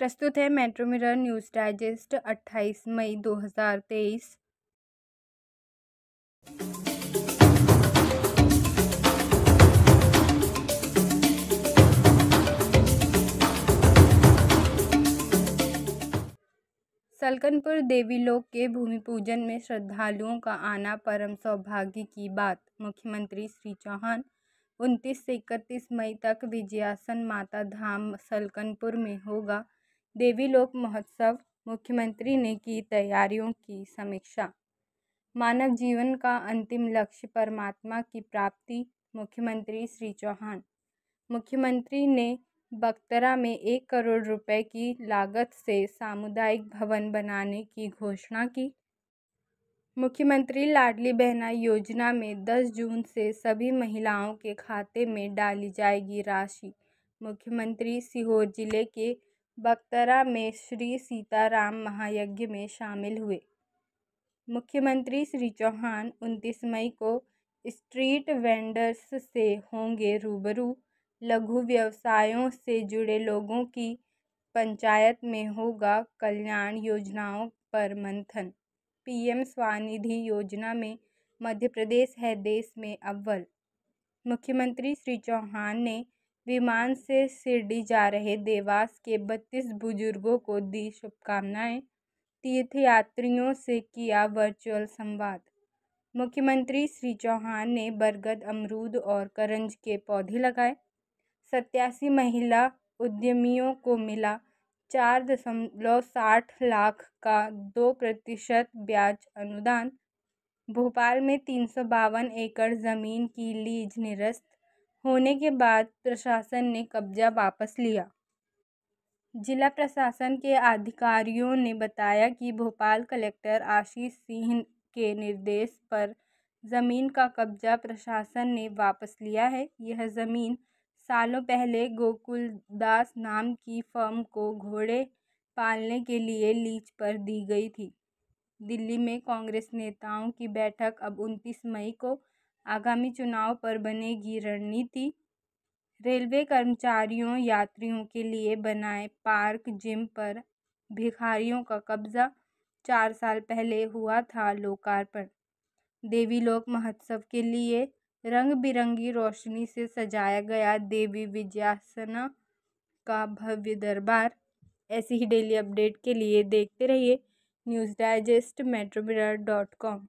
प्रस्तुत है metro mirror news digest 28 मई 2023 सलकनपुर देवी लोक के भूमि पूजन में श्रद्धालुओं का आना परम सौभाग्य की बात मुख्यमंत्री श्री चौहान 29 से 31 मई तक विजयासन माता धाम सलकनपुर में होगा देवी लोक महोत्सव मुख्यमंत्री ने की तैयारियों की समीक्षा मानव जीवन का अंतिम लक्ष्य परमात्मा की प्राप्ति मुख्यमंत्री श्री चौहान मुख्यमंत्री ने बक्तरा में एक करोड़ रुपए की लागत से सामुदायिक भवन बनाने की घोषणा की मुख्यमंत्री लाडली बहना योजना में 10 जून से सभी महिलाओं के खाते में डाली जाएगी राशि मुख्यमंत्री सीहोर जिले के बख्तरा में श्री सीताराम महायज्ञ में शामिल हुए मुख्यमंत्री श्री चौहान उनतीस मई को स्ट्रीट वेंडर्स से होंगे रूबरू लघु व्यवसायों से जुड़े लोगों की पंचायत में होगा कल्याण योजनाओं पर मंथन पीएम स्वानिधि योजना में मध्य प्रदेश है देश में अव्वल मुख्यमंत्री श्री चौहान ने विमान से शिरडी जा रहे देवास के बत्तीस बुजुर्गों को दी शुभकामनाएं तीर्थयात्रियों से किया वर्चुअल संवाद मुख्यमंत्री श्री चौहान ने बरगद अमरूद और करंज के पौधे लगाए सत्यासी महिला उद्यमियों को मिला चार दशमलव साठ लाख का दो प्रतिशत ब्याज अनुदान भोपाल में तीन सौ बावन एकड़ ज़मीन की लीज निरस्त होने के बाद प्रशासन ने कब्जा वापस लिया जिला प्रशासन के अधिकारियों ने बताया कि भोपाल कलेक्टर आशीष सिंह के निर्देश पर ज़मीन का कब्जा प्रशासन ने वापस लिया है यह ज़मीन सालों पहले गोकुलदास नाम की फर्म को घोड़े पालने के लिए लीज पर दी गई थी दिल्ली में कांग्रेस नेताओं की बैठक अब उनतीस मई को आगामी चुनाव पर बनेगी रणनीति रेलवे कर्मचारियों यात्रियों के लिए बनाए पार्क जिम पर भिखारियों का कब्जा चार साल पहले हुआ था लोकार्पण देवी लोक महोत्सव के लिए रंग बिरंगी रोशनी से सजाया गया देवी विजयासना का भव्य दरबार ऐसी ही डेली अपडेट के लिए देखते रहिए news digest metro dot com